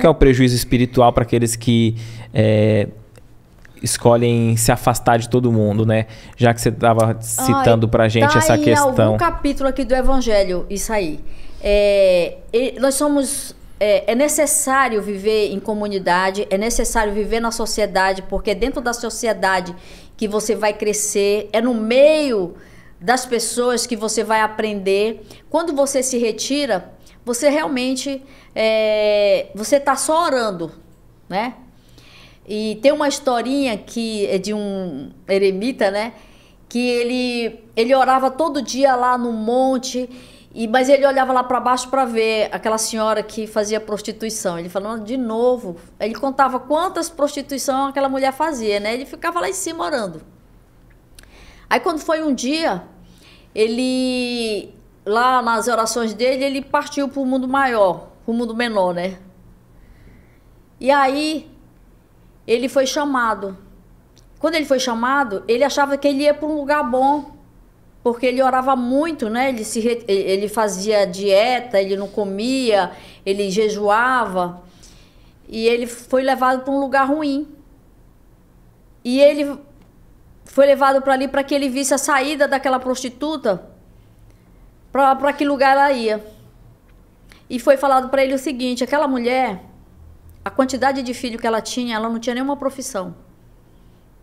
que é o prejuízo espiritual para aqueles que é, escolhem se afastar de todo mundo, né? Já que você estava citando para gente tá essa questão. Algum capítulo aqui do Evangelho, isso aí. É, nós somos é, é, necessário viver em comunidade, é necessário viver na sociedade, porque é dentro da sociedade que você vai crescer, é no meio das pessoas que você vai aprender. Quando você se retira, você realmente é, você está só orando, né? E tem uma historinha que é de um eremita, né? Que ele ele orava todo dia lá no monte e mas ele olhava lá para baixo para ver aquela senhora que fazia prostituição. Ele falando de novo, ele contava quantas prostituição aquela mulher fazia, né? Ele ficava lá em cima orando. Aí quando foi um dia, ele lá nas orações dele, ele partiu para o mundo maior, para o mundo menor, né? E aí ele foi chamado. Quando ele foi chamado, ele achava que ele ia para um lugar bom, porque ele orava muito, né? Ele, se, re... ele fazia dieta, ele não comia, ele jejuava. E ele foi levado para um lugar ruim. E ele foi levado para ali para que ele visse a saída daquela prostituta para que lugar ela ia. E foi falado para ele o seguinte: aquela mulher, a quantidade de filho que ela tinha, ela não tinha nenhuma profissão.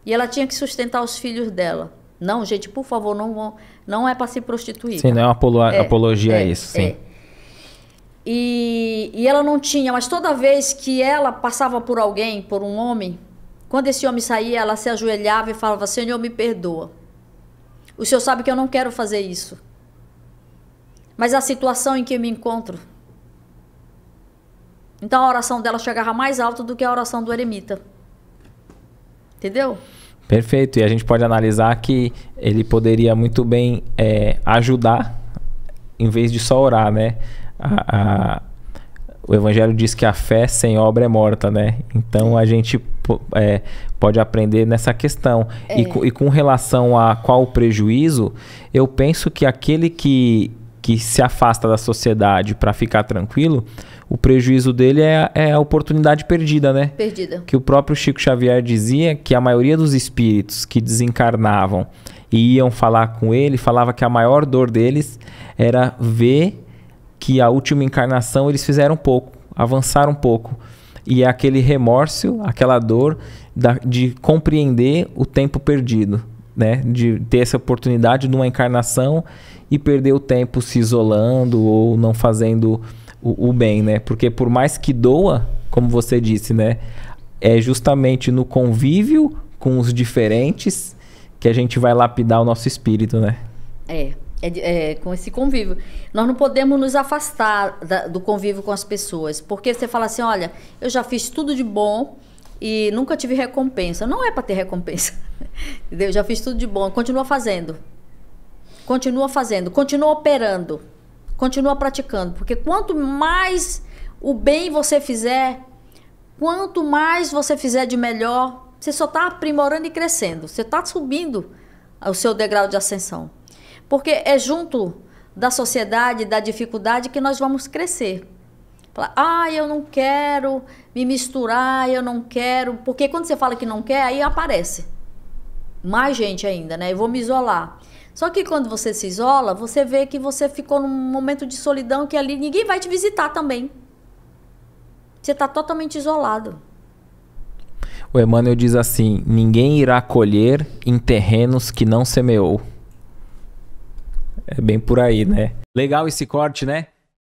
E ela tinha que sustentar os filhos dela. Não, gente, por favor, não vão, não é para se prostituir. Sim, não é uma apolo é, apologia é, a isso, sim. É. E, e ela não tinha, mas toda vez que ela passava por alguém, por um homem, quando esse homem saía, ela se ajoelhava e falava: Senhor, me perdoa. O senhor sabe que eu não quero fazer isso mas a situação em que eu me encontro. Então a oração dela chegava mais alto do que a oração do eremita. Entendeu? Perfeito. E a gente pode analisar que ele poderia muito bem é, ajudar, em vez de só orar, né? A, a, o Evangelho diz que a fé sem obra é morta, né? Então a gente é, pode aprender nessa questão. É. E, e, com relação a qual o prejuízo, eu penso que aquele que que se afasta da sociedade para ficar tranquilo, o prejuízo dele é, é, a oportunidade perdida, né? Perdida. Que o próprio Chico Xavier dizia que a maioria dos espíritos que desencarnavam e iam falar com ele, falava que a maior dor deles era ver que a última encarnação eles fizeram pouco, avançaram pouco. E é aquele remorso, aquela dor da, de compreender o tempo perdido né? De ter essa oportunidade de uma encarnação e perder o tempo se isolando ou não fazendo o, o bem, né? Porque por mais que doa, como você disse, né? É justamente no convívio com os diferentes que a gente vai lapidar o nosso espírito, né? É, é, é, com esse convívio. Nós não podemos nos afastar da, do convívio com as pessoas, porque você fala assim, olha, eu já fiz tudo de bom, e nunca tive recompensa. Não é para ter recompensa. Eu já fiz tudo de bom. Continua fazendo. Continua fazendo. Continua operando. Continua praticando. Porque quanto mais o bem você fizer, quanto mais você fizer de melhor, você só está aprimorando e crescendo. Você está subindo o seu degrau de ascensão. Porque é junto da sociedade, da dificuldade, que nós vamos crescer. Fala, ah, eu não quero me misturar, eu não quero. Porque quando você fala que não quer, aí aparece mais gente ainda, né? Eu vou me isolar. Só que quando você se isola, você vê que você ficou num momento de solidão que ali ninguém vai te visitar também. Você está totalmente isolado. O Emmanuel diz assim: ninguém irá colher em terrenos que não semeou. É bem por aí, né? Legal esse corte, né?